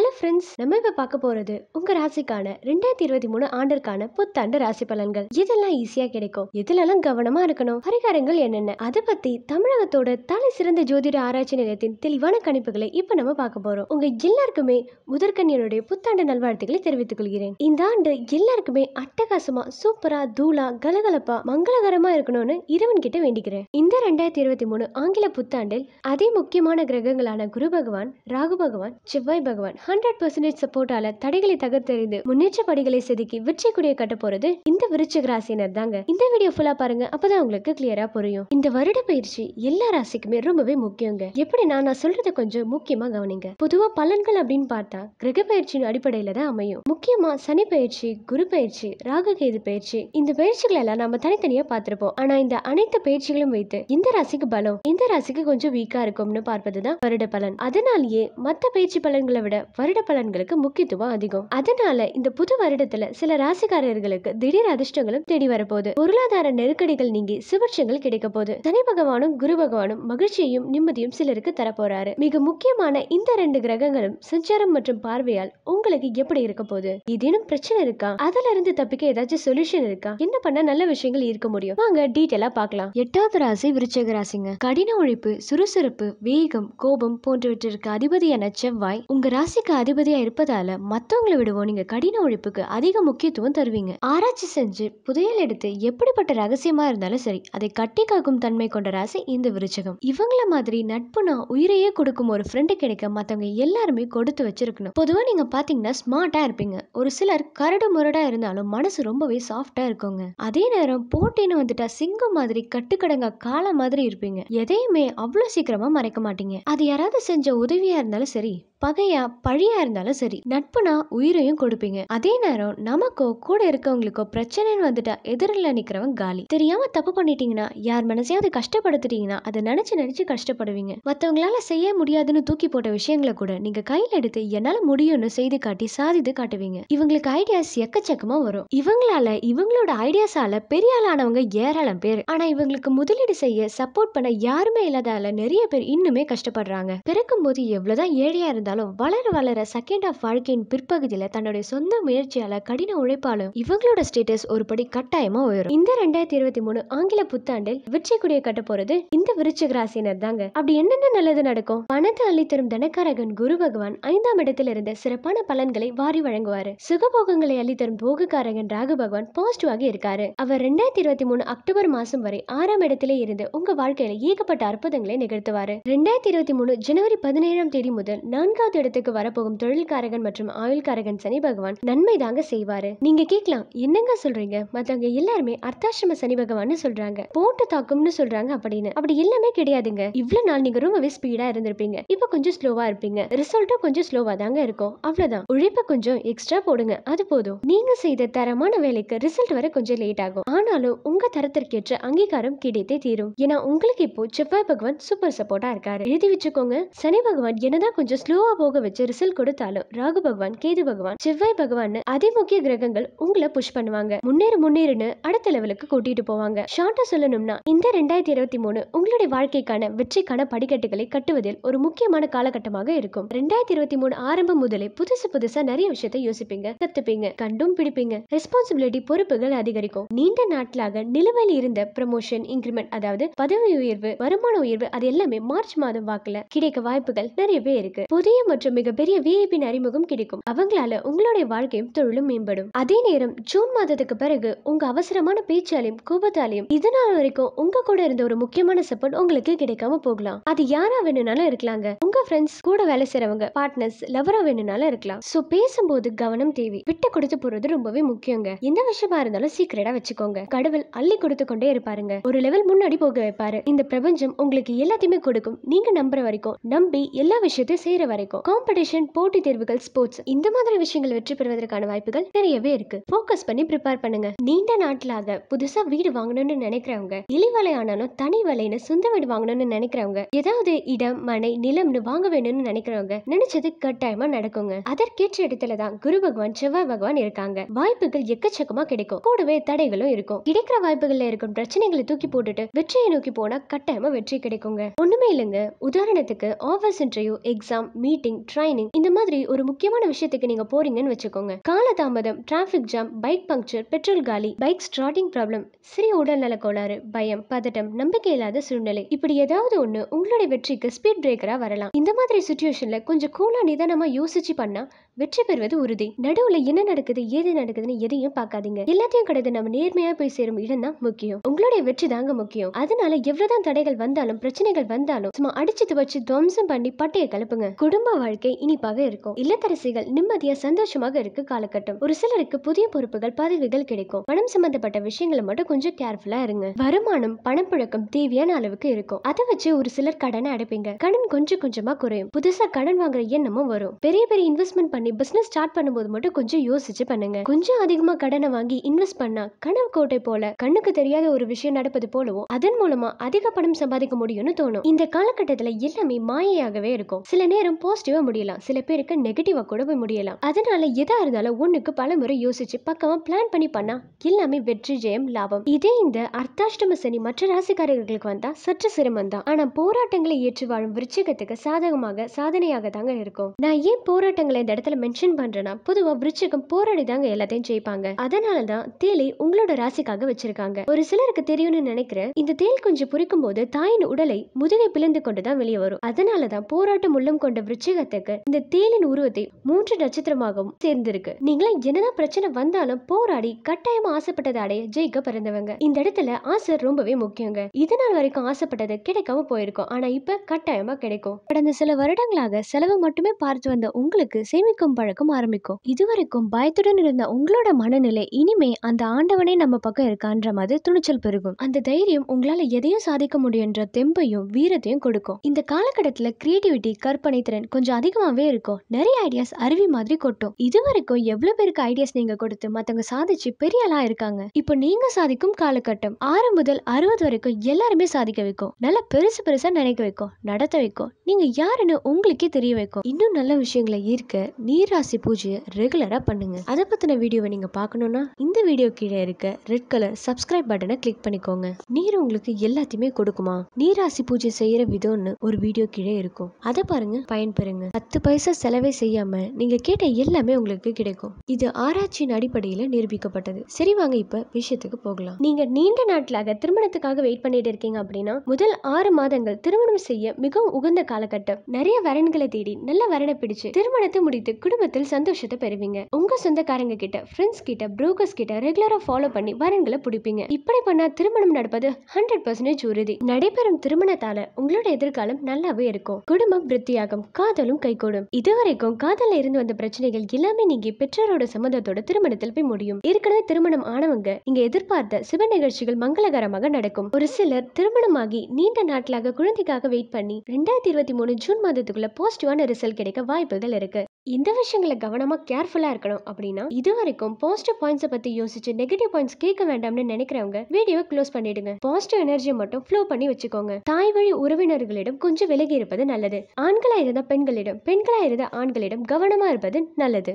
hello friends நம்ம இப்போ பார்க்க போகிறது உங்கள் ராசிக்கான ரெண்டாயிரத்தி இருபத்தி மூணு ஆண்டிற்கான புத்தாண்டு ராசி பலன்கள் இதெல்லாம் ஈஸியாக கிடைக்கும் இதெல்லாம் கவனமாக இருக்கணும் பரிகாரங்கள் என்னென்ன அதை பற்றி தமிழகத்தோட தலை சிறந்த ஜோதிட ஆராய்ச்சி நிலையத்தின் தெளிவான கணிப்புகளை இப்போ நம்ம பார்க்க போகிறோம் உங்கள் எல்லாருக்குமே முதற்கன்னியனுடைய புத்தாண்டு நல்வாழ்த்துக்களை தெரிவித்துக் கொள்கிறேன் இந்த ஆண்டு எல்லாருக்குமே அட்டகாசமாக சூப்பராக தூளா கலகலப்பா மங்களகரமாக இருக்கணும்னு இறைவன் கிட்ட வேண்டிக்கிறேன் இந்த ரெண்டாயிரத்தி இருபத்தி மூணு ஆங்கில புத்தாண்டில் அதே முக்கியமான கிரகங்களான குரு பகவான் ராகு பகவான் செவ்வாய் பகவான் ஹண்ட்ரட் பர்சன்டேஜ் சப்போர்ட்டால தடைகளை தகர்த்தறிந்து முன்னேற்ற படிகளை செதுக்கி வெற்றி கொடியை கட்ட போறது இந்த விருச்சிக ராசினர் தாங்க இந்த வீடியோ ஃபுல்லா பாருங்க அப்பதான் உங்களுக்கு கிளியரா புரியும் இந்த வருட பயிற்சி எல்லா ராசிக்குமே ரொம்பவே முக்கியங்க எப்படி நான் சொல்றதை கொஞ்சம் முக்கியமா கவனிங்க பொதுவா பலன்கள் அப்படின்னு பார்த்தா கிரக பயிற்சியின் அடிப்படையில தான் அமையும் முக்கியமா சனி பயிற்சி குரு பயிற்சி ராககேது பயிற்சி இந்த பயிற்சிகள் எல்லாம் நம்ம தனித்தனியா பார்த்திருப்போம் ஆனா இந்த அனைத்து பயிற்சிகளும் வைத்து இந்த ராசிக்கு பலம் இந்த ராசிக்கு கொஞ்சம் வீக்கா இருக்கும்னு பார்ப்பதுதான் வருட பலன் அதனாலேயே மத்த பயிற்சி பலன்களை விட வருட பலன்களுக்கு முக்கியத்துவம் அதிகம் அதனால இந்த புது வருடத்துல சில ராசிக்காரர்களுக்கு திடீர் அதிர்ஷ்டங்களும் தேடி வரப்போகுது பொருளாதார நெருக்கடிகள் நீங்கி சுபட்சங்கள் கிடைக்க போகுது சனி பகவானும் குரு பகவானும் மகிழ்ச்சியையும் நிம்மதியும் சிலருக்கு தரப்போறாரு மிக முக்கியமான இந்த ரெண்டு கிரகங்களும் சஞ்சாரம் மற்றும் பார்வையால் உங்களுக்கு எப்படி இருக்க போகுது ஏதேனும் பிரச்சனை இருக்கா அதுல இருந்து தப்பிக்க ஏதாச்சும் சொல்யூஷன் இருக்கா என்ன பண்ண நல்ல விஷயங்கள் இருக்க முடியும் வாங்க டீட்டெயிலா பார்க்கலாம் எட்டாவது ராசி விருச்சக ராசிங்க கடின உழைப்பு சுறுசுறுப்பு வேகம் கோபம் போன்றவற்றிற்கு அதிபதியான செவ்வாய் உங்க ராசி ராசிக்கு அதிபதியாக இருப்பதால் மத்தவங்களை விடவும் நீங்கள் கடின உழைப்புக்கு அதிக முக்கியத்துவம் தருவீங்க ஆராய்ச்சி செஞ்சு புதையல் எடுத்து எப்படிப்பட்ட ரகசியமாக இருந்தாலும் சரி அதை கட்டி காக்கும் தன்மை கொண்ட ராசி இந்த விருச்சகம் இவங்கள மாதிரி நட்புனா உயிரையே கொடுக்கும் ஒரு ஃப்ரெண்டு கிடைக்க மற்றவங்க எல்லாருமே கொடுத்து வச்சிருக்கணும் பொதுவாக நீங்கள் பார்த்தீங்கன்னா ஸ்மார்ட்டாக இருப்பீங்க ஒரு சிலர் கரடு முரடாக இருந்தாலும் மனசு ரொம்பவே சாஃப்டா இருக்குங்க அதே நேரம் போட்டின்னு வந்துட்டா சிங்கம் மாதிரி கட்டுக்கடங்கா கால மாதிரி இருப்பீங்க எதையுமே அவ்வளோ சீக்கிரமாக மறைக்க மாட்டீங்க அது யாராவது செஞ்ச உதவியாக இருந்தாலும் சரி பகையா பழியா இருந்தாலும் சரி நட்புனா உயிரையும் கொடுப்பீங்க அதே நேரம் நமக்கோ கூட இருக்கவங்களுக்கோ பிரச்சனைன்னு வந்துட்டா எதிரில் நிக்கிறவங்க காலி தெரியாம தப்பு பண்ணிட்டீங்கன்னா யார் மனசையாவது கஷ்டப்படுத்திட்டீங்கன்னா அதை நினைச்சு நினைச்சு கஷ்டப்படுவீங்க மற்றவங்களால செய்ய முடியாதுன்னு தூக்கி போட்ட விஷயங்களை கூட நீங்க கையில் எடுத்து என்னால முடியும்னு செய்து காட்டி சாதித்து காட்டுவீங்க இவங்களுக்கு ஐடியாஸ் எக்கச்சக்கமா வரும் இவங்களால இவங்களோட ஐடியாஸால பெரிய ஆளானவங்க ஏராளம் பேர் ஆனா இவங்களுக்கு முதலீடு செய்ய சப்போர்ட் பண்ண யாருமே இல்லாதால நிறைய பேர் இன்னுமே கஷ்டப்படுறாங்க பிறக்கும் போது எவ்வளவுதான் ஏழையா இருந்தா இருந்தாலும் வளர வளர செகண்ட் ஆஃப் வாழ்க்கையின் பிற்பகுதியில தன்னுடைய சொந்த முயற்சியால கடின உழைப்பாலும் இவங்களோட ஸ்டேட்டஸ் ஒரு படி கட்டாயமாக உயரும் இந்த ரெண்டாயிரத்தி இருபத்தி மூணு ஆங்கில புத்தாண்டில் வெற்றி கொடியை கட்ட போறது இந்த விருச்சிக ராசினர் தாங்க அப்படி என்னென்ன நல்லது நடக்கும் பணத்தை அள்ளித்தரும் தனக்காரகன் குரு பகவான் ஐந்தாம் இடத்தில் இருந்த சிறப்பான பலன்களை வாரி வழங்குவாரு சுகபோகங்களை அள்ளித்தரும் போகக்காரகன் ராகு பகவான் பாசிட்டிவாக இருக்காரு அவர் ரெண்டாயிரத்தி இருபத்தி மூணு அக்டோபர் மாசம் வரை ஆறாம் இடத்திலே இருந்து உங்க வாழ்க்கையில ஏகப்பட்ட அற்புதங்களை நிகழ்த்துவாரு ரெண்டாயிரத்தி இருபத்தி மூணு ஜனவரி பதினேழாம் தேதி முதல் நான்கு நான்காவது இடத்துக்கு வரப்போகும் தொழில்காரகன் மற்றும் ஆயுள்காரகன் சனி பகவான் நன்மை தாங்க செய்வாரு நீங்க கேட்கலாம் என்னங்க சொல்றீங்க மத்தவங்க எல்லாருமே அர்த்தாசிரம சனி பகவான் சொல்றாங்க போட்டு தாக்கும்னு சொல்றாங்க அப்படின்னு அப்படி எல்லாமே கிடையாதுங்க இவ்வளவு நாள் நீங்க ரொம்பவே ஸ்பீடா இருந்திருப்பீங்க இப்ப கொஞ்சம் ஸ்லோவா இருப்பீங்க ரிசல்ட்டும் கொஞ்சம் ஸ்லோவா தாங்க இருக்கும் அவ்வளவுதான் உழைப்ப கொஞ்சம் எக்ஸ்ட்ரா போடுங்க அது போதும் நீங்க செய்த தரமான வேலைக்கு ரிசல்ட் வர கொஞ்சம் லேட் ஆகும் ஆனாலும் உங்க தரத்திற்கேற்ற அங்கீகாரம் கிடைத்தே தீரும் ஏன்னா உங்களுக்கு இப்போ செவ்வாய் பகவான் சூப்பர் சப்போர்ட்டா இருக்காரு எழுதி வச்சுக்கோங்க சனி பகவான் என்னதான் கொஞ்சம் ஸ்லோவா போக போக வச்சு ரிசல்ட் கொடுத்தாலும் ராகு பகவான் கேது பகவான் செவ்வாய் பகவான் அதே முக்கிய கிரகங்கள் உங்களை புஷ் பண்ணுவாங்க முன்னேறு முன்னேறுன்னு அடுத்த லெவலுக்கு கூட்டிட்டு போவாங்க ஷார்ட்டா சொல்லணும்னா இந்த ரெண்டாயிரத்தி இருபத்தி மூணு உங்களுடைய வாழ்க்கைக்கான வெற்றிக்கான படிக்கட்டுகளை கட்டுவதில் ஒரு முக்கியமான காலகட்டமாக இருக்கும் ரெண்டாயிரத்தி இருபத்தி மூணு ஆரம்பம் முதலே புதுசு புதுசா நிறைய விஷயத்தை யோசிப்பீங்க கத்துப்பீங்க கண்டும் பிடிப்பீங்க ரெஸ்பான்சிபிலிட்டி பொறுப்புகள் அதிகரிக்கும் நீண்ட நாட்களாக நிலுவையில் இருந்த ப்ரமோஷன் இன்கிரிமெண்ட் அதாவது பதவி உயர்வு வருமான உயர்வு அது எல்லாமே மார்ச் மாதம் வாக்குல கிடைக்க வாய்ப்புகள் நிறையவே இருக்கு புதிய பெரிய மற்றும் மிகப்பெரிய விஐபின் அறிமுகம் கிடைக்கும் அவங்களால உங்களுடைய வாழ்க்கையும் தொழிலும் மேம்படும் அதே நேரம் ஜூன் மாதத்துக்கு பிறகு உங்க அவசரமான பேச்சாலையும் கூபத்தாலையும் இதனால் வரைக்கும் உங்க கூட இருந்த ஒரு முக்கியமான சப்போர்ட் உங்களுக்கு கிடைக்காம போகலாம் அது யாரா வேணும்னாலும் இருக்கலாங்க உங்க ஃப்ரெண்ட்ஸ் கூட வேலை செய்யறவங்க பார்ட்னர்ஸ் லவரா வேணும்னாலும் இருக்கலாம் சோ பேசும்போது கவனம் தேவை விட்டு கொடுத்து போறது ரொம்பவே முக்கியங்க எந்த விஷயமா இருந்தாலும் சீக்கிரடா வச்சுக்கோங்க கடவுள் அள்ளி கொடுத்து கொண்டே இருப்பாருங்க ஒரு லெவல் முன்னாடி போக வைப்பாரு இந்த பிரபஞ்சம் உங்களுக்கு எல்லாத்தையுமே கொடுக்கும் நீங்க நம்புற வரைக்கும் நம்பி எல்லா விஷயத்தையும் செய்யற வரைக்கும் கிடைக்கும் காம்படிஷன் போட்டி தேர்வுகள் ஸ்போர்ட்ஸ் இந்த மாதிரி விஷயங்கள் வெற்றி பெறுவதற்கான வாய்ப்புகள் நிறையவே இருக்கு போக்கஸ் பண்ணி ப்ரிப்பேர் பண்ணுங்க நீண்ட நாட்களாக புதுசா வீடு வாங்கணும்னு நினைக்கிறவங்க இலிவலை ஆனாலும் தனி வலைன்னு சொந்த வீடு வாங்கணும்னு நினைக்கிறவங்க ஏதாவது இடம் மனை நிலம்னு வாங்க வேணும்னு நினைக்கிறவங்க நினைச்சது கட்டாயமா நடக்குங்க அதற்கேற்ற இடத்துல தான் குரு பகவான் செவ்வாய் பகவான் இருக்காங்க வாய்ப்புகள் எக்கச்சக்கமா கிடைக்கும் கூடவே தடைகளும் இருக்கும் கிடைக்கிற வாய்ப்புகள்ல இருக்கும் பிரச்சனைகளை தூக்கி போட்டுட்டு வெற்றியை நோக்கி போனா கட்டாயமா வெற்றி கிடைக்குங்க ஒண்ணுமே இல்லைங்க உதாரணத்துக்கு office interview exam meet meeting training இந்த மாதிரி ஒரு முக்கியமான விஷயத்துக்கு நீங்க போறீங்கன்னு வச்சுக்கோங்க காலதாமதம் traffic jam bike puncture petrol காலி பைக் ஸ்டார்டிங் ப்ராப்ளம் சிறிய உடல்நல கோளாறு பயம் பதட்டம் நம்பிக்கை இல்லாத சூழ்நிலை இப்படி ஏதாவது ஒண்ணு உங்களுடைய வெற்றிக்கு ஸ்பீட் பிரேக்கரா வரலாம் இந்த மாதிரி சுச்சுவேஷன்ல கொஞ்சம் கூலா நிதானமா யோசிச்சு பண்ணா வெற்றி பெறுவது உறுதி நடுவுல என்ன நடக்குது ஏது நடக்குதுன்னு எதையும் பார்க்காதீங்க எல்லாத்தையும் கிடையாது நம்ம நேர்மையா போய் சேரும் இடம் தான் முக்கியம் உங்களுடைய வெற்றி தாங்க முக்கியம் அதனால எவ்வளவுதான் தடைகள் வந்தாலும் பிரச்சனைகள் வந்தாலும் சும்மா அடிச்சு துவச்சு துவம்சம் பண்ணி பட்டையை கலப்புங்க குடும்ப வாழ்க்கை இனிப்பாக இருக்கும் இல்லத்தரசிகள் நிம்மதியா சந்தோஷமாக இருக்கு காலகட்டம் ஒரு சிலருக்கு புதிய பொறுப்புகள் பதவிகள் கிடைக்கும் பணம் சம்பந்தப்பட்ட விஷயங்களை மட்டும் கொஞ்சம் கேர்ஃபுல்லா இருங்க வருமானம் பணப்புழக்கம் தேவையான அளவுக்கு இருக்கும் அதை வச்சு ஒரு சிலர் கடனை அடைப்பீங்க கடன் கொஞ்சம் கொஞ்சமா குறையும் புதுசா கடன் வாங்குற எண்ணமும் வரும் பெரிய பெரிய இன்வெஸ்ட்மெண்ட் பண்ணி பண்ணி பிசினஸ் ஸ்டார்ட் பண்ணும்போது மட்டும் கொஞ்சம் யோசிச்சு பண்ணுங்க கொஞ்சம் அதிகமா கடனை வாங்கி இன்வெஸ்ட் பண்ணா கனவு கோட்டை போல கண்ணுக்கு தெரியாத ஒரு விஷயம் நடப்பது போலவும் அதன் மூலமா அதிக பணம் சம்பாதிக்க முடியும்னு தோணும் இந்த காலகட்டத்துல எல்லாமே மாயையாகவே இருக்கும் சில நேரம் பாசிட்டிவா முடியலாம் சில பேருக்கு நெகட்டிவா கூட போய் முடியலாம் அதனால எதா இருந்தாலும் ஒண்ணுக்கு பல முறை யோசிச்சு பக்கமா பிளான் பண்ணி பண்ணா எல்லாமே வெற்றி ஜெயம் லாபம் இதே இந்த அர்த்தாஷ்டம சனி மற்ற ராசிக்காரர்களுக்கு வந்தா சற்று சிரமம் தான் ஆனா போராட்டங்களை ஏற்று வாழும் விருச்சிகத்துக்கு சாதகமாக சாதனையாக தாங்க இருக்கும் நான் ஏன் போராட்டங்களை இந்த இடத்துல இதில் மென்ஷன் பண்ணுறேன்னா பொதுவாக விருச்சிகம் போராடி தாங்க எல்லாத்தையும் ஜெயிப்பாங்க அதனால தான் தேலை உங்களோட ராசிக்காக வச்சிருக்காங்க ஒரு சிலருக்கு தெரியும்னு நினைக்கிறேன் இந்த தேல் கொஞ்சம் புரிக்கும் போது தாயின் உடலை முதுகை பிளந்து கொண்டு தான் வெளியே வரும் அதனால தான் போராட்டம் உள்ளம் கொண்ட விருச்சிகத்துக்கு இந்த தேலின் உருவத்தை மூன்று நட்சத்திரமாகவும் சேர்ந்திருக்கு நீங்களா என்னதான் பிரச்சனை வந்தாலும் போராடி கட்டாயமா ஆசைப்பட்டதை அடைய ஜெயிக்க பிறந்தவங்க இந்த இடத்துல ஆசை ரொம்பவே முக்கியங்க இதனால் வரைக்கும் ஆசைப்பட்டது கிடைக்காம போயிருக்கும் ஆனா இப்ப கட்டாயமா கிடைக்கும் கடந்த சில வருடங்களாக செலவு மட்டுமே பார்த்து வந்த உங்களுக்கு சேமிக்க சிந்திக்கும் பழக்கம் ஆரம்பிக்கும் இதுவரைக்கும் பயத்துடன் இருந்த உங்களோட மனநிலை இனிமே அந்த ஆண்டவனே நம்ம பக்கம் இருக்கான்ற மாதிரி துணிச்சல் பெருகும் அந்த தைரியம் உங்களால எதையும் சாதிக்க முடியுன்ற தெம்பையும் வீரத்தையும் கொடுக்கும் இந்த காலகட்டத்தில் கிரியேட்டிவிட்டி கற்பனை திறன் கொஞ்சம் அதிகமாகவே இருக்கும் நிறைய ஐடியாஸ் அருவி மாதிரி கொட்டும் இது வரைக்கும் எவ்வளவு பேருக்கு ஐடியாஸ் நீங்க கொடுத்து மத்தவங்க சாதிச்சு பெரிய ஆளா இருக்காங்க இப்போ நீங்க சாதிக்கும் காலகட்டம் ஆறு முதல் அறுபது வரைக்கும் எல்லாருமே சாதிக்க வைக்கும் நல்லா பெருசு பெருசா நினைக்க வைக்கும் நடத்த வைக்கும் நீங்க யாருன்னு உங்களுக்கே தெரிய வைக்கும் இன்னும் நல்ல விஷயங்களை ஈர்க்க நீராசி பூஜையை ரெகுலராக பண்ணுங்கள் அதை பற்றின வீடியோவை நீங்கள் பார்க்கணுன்னா இந்த வீடியோ கீழே இருக்க ரெட் கலர் சப்ஸ்கிரைப் பட்டனை கிளிக் பண்ணிக்கோங்க நீர் உங்களுக்கு எல்லாத்தையுமே கொடுக்குமா நீராசி பூஜை செய்யற விதம்னு ஒரு வீடியோ கீழே இருக்கும் அதை பாருங்க பயன்பெறுங்க பத்து பைசா செலவே செய்யாம நீங்க கேட்ட எல்லாமே உங்களுக்கு கிடைக்கும் இது ஆராய்ச்சியின் அடிப்படையில் நிரூபிக்கப்பட்டது சரி வாங்க இப்ப விஷயத்துக்கு போகலாம் நீங்க நீண்ட நாட்களாக திருமணத்துக்காக வெயிட் பண்ணிட்டு இருக்கீங்க அப்படின்னா முதல் ஆறு மாதங்கள் திருமணம் செய்ய மிகவும் உகந்த காலகட்டம் நிறைய வரன்களை தேடி நல்ல வரனை பிடிச்சு திருமணத்தை முடித்து குடும்பத்தில் சந்தோஷத்தை பெறுவீங்க உங்க சொந்தக்காரங்க கிட்ட ஃப்ரெண்ட்ஸ் கிட்ட புரோக்கர்ஸ் கிட்ட ரெகுலரா ஃபாலோ பண்ணி வரன்களை பிடிப்பீங்க இப்படி பண்ணா திருமணம் நடப்பது ஹண்ட்ரட் பர்சன்டேஜ் உறுதி நடைபெறும் திருமணத்தால உங்களோட எதிர்காலம் நல்லாவே இருக்கும் குடும்பம் விருத்தியாகும் காதலும் கைகூடும் இதுவரைக்கும் காதல இருந்து வந்த பிரச்சனைகள் எல்லாமே நீங்க பெற்றோரோட சம்மந்தத்தோட திருமணத்தில் போய் முடியும் ஏற்கனவே திருமணம் ஆனவங்க இங்க எதிர்பார்த்த சிவ நிகழ்ச்சிகள் மங்களகரமாக நடக்கும் ஒரு சிலர் திருமணமாகி நீண்ட நாட்களாக குழந்தைக்காக வெயிட் பண்ணி ரெண்டாயிரத்தி இருபத்தி மூணு ஜூன் மாதத்துக்குள்ள பாசிட்டிவான ரிசல்ட் கிடைக்க வாய்ப்புகள் இருக்கு இந்த விஷயங்களை கவனமாக கேர்ஃபுல்லாக இருக்கணும் அப்படின்னா இது வரைக்கும் பாசிட்டிவ் பாயிண்ட்ஸை பற்றி யோசிச்சு நெகட்டிவ் பாயிண்ட்ஸ் கேட்க வேண்டாம்னு நினைக்கிறவங்க வீடியோவை க்ளோஸ் பண்ணிடுங்க பாசிட்டிவ் எனர்ஜி மட்டும் ஃப்ளோ பண்ணி வச்சுக்கோங்க தாய் வழி உறவினர்களிடம் கொஞ்சம் விலகி இருப்பது நல்லது ஆண்களாக இருந்த பெண்களிடம் பெண்களாக இருந்த ஆண்களிடம் கவனமாக இருப்பது நல்லது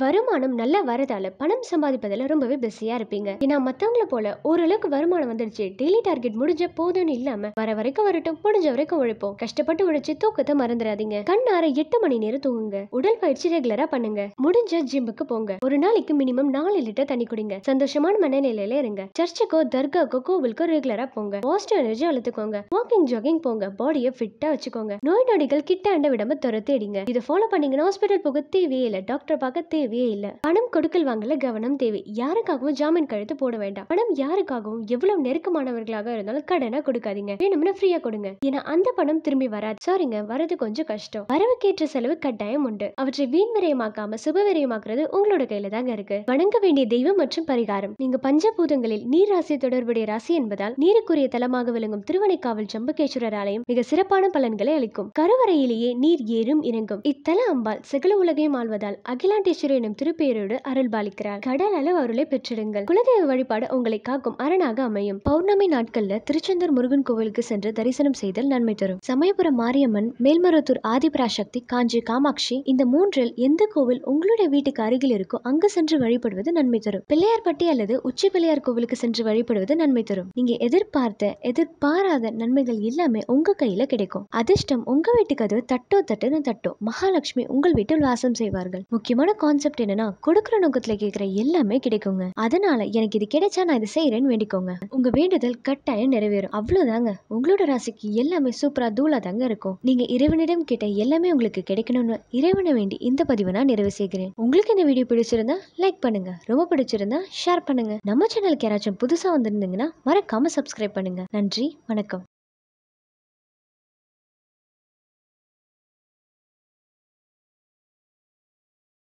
வருமானம் நல்லா வரதால பணம் சம்பாதிப்பதில் ரொம்பவே பிஸியா இருப்பீங்க ஏன்னா மத்தவங்கள போல ஓரளவுக்கு வருமானம் வந்துடுச்சு டெய்லி டார்கெட் முடிஞ்ச போதும்னு இல்லாம வர வரைக்கும் வரட்டும் முடிஞ்ச வரைக்கும் உழைப்போம் கஷ்டப்பட்டு உழைச்சி தூக்கத்தை மறந்துடாதீங்க கண்ணார எட்டு மணி நேரம் தூங்குங்க உடல் பயிற்சி ரெகுலரா பண்ணுங்க முடிஞ்ச ஜிம்முக்கு போங்க ஒரு நாளைக்கு மினிமம் நாலு லிட்டர் தண்ணி குடிங்க சந்தோஷமான மனநிலையில இருங்க சர்ச்சுக்கோ தர்காக்கோ கோவிலுக்கோ ரெகுலரா போங்க பாசிட்டிவ் எனர்ஜி வளர்த்துக்கோங்க வாக்கிங் ஜாகிங் போங்க பாடியை ஃபிட்டா வச்சுக்கோங்க நோய் நொடிகள் கிட்ட அண்ட விடாம துரத்தேடிங்க இதை ஃபாலோ பண்ணீங்கன்னா ஹாஸ்பிட்டல் போக தேவையே டாக்டர் பார்க்க தேவையே இல்ல பணம் கொடுக்கல் வாங்கல கவனம் தேவை யாருக்காகவும் ஜாமீன் கழுத்து போட வேண்டாம் பணம் யாருக்காகவும் எவ்வளவு நெருக்கமானவர்களாக இருந்தாலும் கடனா கொடுக்காதீங்க வேணும்னா ஃப்ரீயா கொடுங்க ஏன்னா அந்த பணம் திரும்பி வராது சாரிங்க வரது கொஞ்சம் கஷ்டம் வரவுக்கேற்ற செலவு கட்டாயம் உண்டு அவற்றை வீண் விரயமாக்காம சுபவிரயமாக்குறது உங்களோட கையில தாங்க இருக்கு வணங்க வேண்டிய தெய்வம் மற்றும் பரிகாரம் நீங்க பஞ்சபூதங்களில் நீர் ராசி தொடர்புடைய ராசி என்பதால் நீருக்குரிய தலமாக விளங்கும் திருவனைக்காவல் ஜம்புகேஸ்வரர் ஆலயம் மிக சிறப்பான பலன்களை அளிக்கும் கருவறையிலேயே நீர் ஏறும் இறங்கும் இத்தல அம்பால் சகல உலகையும் ஆழ்வதால் அகிலாண்டேஸ்வரர் ஈஸ்வரர் எனும் திருப்பெயரோடு அருள் பாலிக்கிறார் கடல் அளவு அருளை பெற்றிடுங்கள் குலதெய்வ வழிபாடு உங்களை காக்கும் அரணாக அமையும் பௌர்ணமி நாட்கள்ல திருச்செந்தூர் முருகன் கோவிலுக்கு சென்று தரிசனம் செய்தல் நன்மை தரும் சமயபுரம் மாரியம்மன் மேல்மருவத்தூர் ஆதிபராசக்தி காஞ்சி காமாட்சி இந்த மூன்றில் எந்த கோவில் உங்களுடைய வீட்டுக்கு அருகில் இருக்கோ அங்கு சென்று வழிபடுவது நன்மை தரும் பிள்ளையார்பட்டி அல்லது உச்சி பிள்ளையார் கோவிலுக்கு சென்று வழிபடுவது நன்மை தரும் நீங்க எதிர்பார்த்த எதிர்பாராத நன்மைகள் எல்லாமே உங்க கையில கிடைக்கும் அதிர்ஷ்டம் உங்க வீட்டுக்கு அது தட்டோ தட்டுன்னு தட்டோ மகாலட்சுமி உங்கள் வீட்டில் வாசம் செய்வார்கள் முக்கியமான கான்செப்ட் என்னன்னா கொடுக்குற நோக்கத்தில் கேட்குற எல்லாமே கிடைக்குங்க அதனால எனக்கு இது கிடைச்சா நான் இதை செய்கிறேன்னு வேண்டிக்கோங்க உங்கள் வேண்டுதல் கட்டாயம் நிறைவேறும் அவ்வளோதாங்க உங்களோட ராசிக்கு எல்லாமே சூப்பராக தூளா தாங்க இருக்கும் நீங்கள் இறைவனிடம் கிட்ட எல்லாமே உங்களுக்கு கிடைக்கணும்னு இறைவனை வேண்டி இந்த பதிவை நான் நிறைவு செய்கிறேன் உங்களுக்கு இந்த வீடியோ பிடிச்சிருந்தா லைக் பண்ணுங்க ரொம்ப பிடிச்சிருந்தா ஷேர் பண்ணுங்க நம்ம சேனலுக்கு யாராச்சும் புதுசாக வந்திருந்தீங்கன்னா மறக்காம சப்ஸ்கிரைப் பண்ணுங்க நன்றி வணக்கம்